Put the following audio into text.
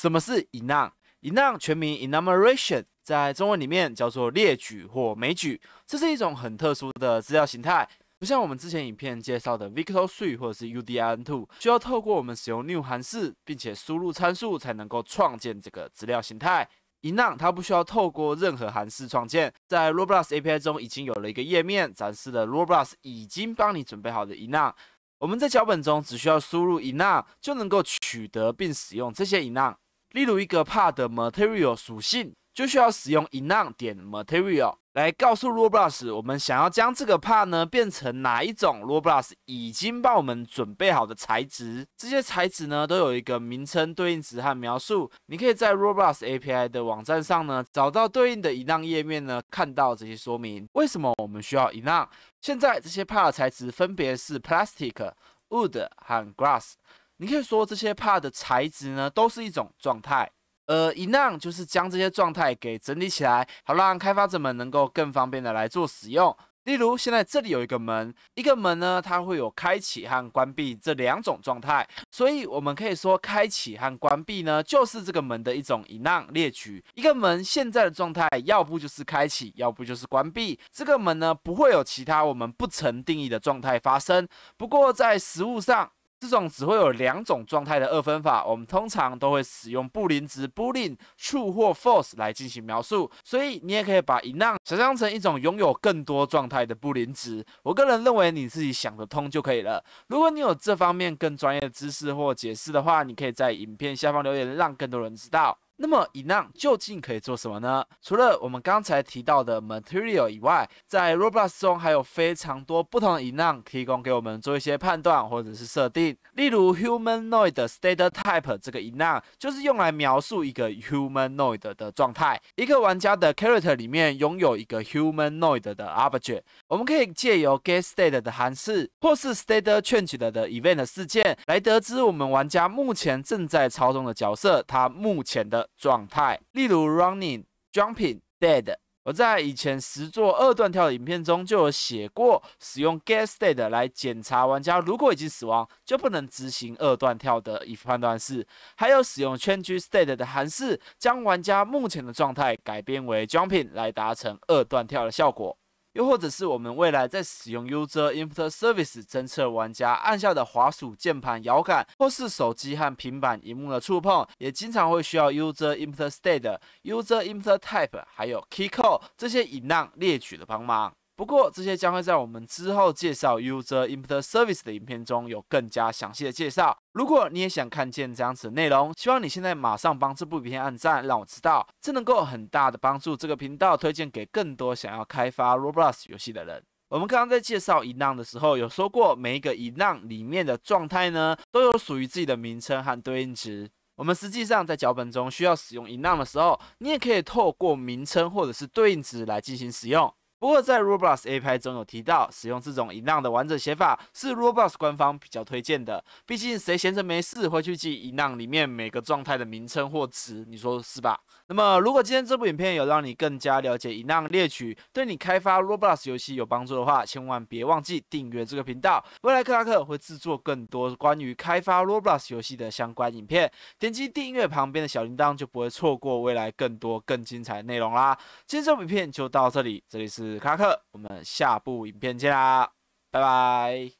什么是 enum？enum 全名 enumeration，在中文里面叫做列举或枚举。这是一种很特殊的资料形态，不像我们之前影片介绍的 v i c t o r 3或者是 UDIM2，需要透过我们使用 new 函数，并且输入参数才能够创建这个资料形态。enum 它不需要透过任何函数创建，在 Roblox API 中已经有了一个页面展示了 Roblox 已经帮你准备好的 enum。我们在脚本中只需要输入 enum 就能够取得并使用这些 enum。例如一个 part 的 material 属性，就需要使用 e n u n 点 material 来告诉 Roblox 我们想要将这个 part 呢变成哪一种 Roblox 已经帮我们准备好的材质。这些材质呢都有一个名称、对应值和描述，你可以在 Roblox API 的网站上呢找到对应的 i n o n 页面呢看到这些说明。为什么我们需要 e n u n 现在这些 part 材质分别是 plastic、wood 和 grass。你可以说这些怕的材质呢，都是一种状态。呃一 n 就是将这些状态给整理起来，好让开发者们能够更方便的来做使用。例如，现在这里有一个门，一个门呢，它会有开启和关闭这两种状态。所以，我们可以说开启和关闭呢，就是这个门的一种一 n 列举。一个门现在的状态，要不就是开启，要不就是关闭。这个门呢，不会有其他我们不曾定义的状态发生。不过，在实物上，这种只会有两种状态的二分法，我们通常都会使用布林值 （Boolean）true 或 false 来进行描述。所以，你也可以把 e n u h 想象成一种拥有更多状态的布林值。我个人认为你自己想得通就可以了。如果你有这方面更专业的知识或解释的话，你可以在影片下方留言，让更多人知道。那么以 n 究竟可以做什么呢？除了我们刚才提到的 material 以外，在 Roblox 中还有非常多不同的以 n 提供给我们做一些判断或者是设定。例如 humanoid 的 state type 这个以 n 就是用来描述一个 humanoid 的状态。一个玩家的 character 里面拥有一个 humanoid 的 object，我们可以借由 get state 的函数，或是 state changed 的 event 事件来得知我们玩家目前正在操纵的角色，他目前的。状态，例如 running、jumping、dead。我在以前十做二段跳的影片中就有写过，使用 get state 来检查玩家如果已经死亡，就不能执行二段跳的 if 判断式，还有使用 change state 的函数，将玩家目前的状态改变为 jumping 来达成二段跳的效果。又或者是我们未来在使用 user input service 侦测玩家按下的滑鼠、键盘、摇杆，或是手机和平板屏幕的触碰，也经常会需要 user input state、user input type，还有 key code 这些引让列举的帮忙。不过，这些将会在我们之后介绍 User Input Service 的影片中有更加详细的介绍。如果你也想看见这样子的内容，希望你现在马上帮这部影片按赞，让我知道，这能够很大的帮助这个频道推荐给更多想要开发 Roblox 游戏的人。我们刚刚在介绍一 n 的时候，有说过每一个一 n 里面的状态呢，都有属于自己的名称和对应值。我们实际上在脚本中需要使用一 n 的时候，你也可以透过名称或者是对应值来进行使用。不过在 Roblox A i 中有提到，使用这种音浪的完整写法是 Roblox 官方比较推荐的。毕竟谁闲着没事会去记音浪里面每个状态的名称或词，你说是吧？那么如果今天这部影片有让你更加了解音浪的猎取对你开发 Roblox 游戏有帮助的话，千万别忘记订阅这个频道。未来克拉克会制作更多关于开发 Roblox 游戏的相关影片，点击订阅旁边的小铃铛，就不会错过未来更多更精彩内容啦。今天这部影片就到这里，这里是。卡克，我们下部影片见啦，拜拜。